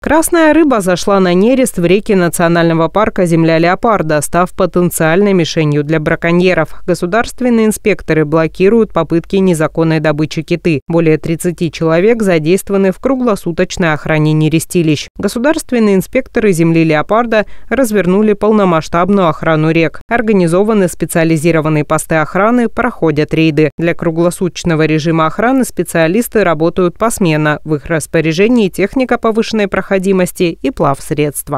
Красная рыба зашла на нерест в реки национального парка «Земля леопарда», став потенциальной мишенью для браконьеров. Государственные инспекторы блокируют попытки незаконной добычи киты. Более 30 человек задействованы в круглосуточной охране нерестилищ. Государственные инспекторы «Земли леопарда» развернули полномасштабную охрану рек. Организованы специализированные посты охраны, проходят рейды. Для круглосуточного режима охраны специалисты работают посменно. В их распоряжении техника повышенной прохождения необходимости и плавсредства.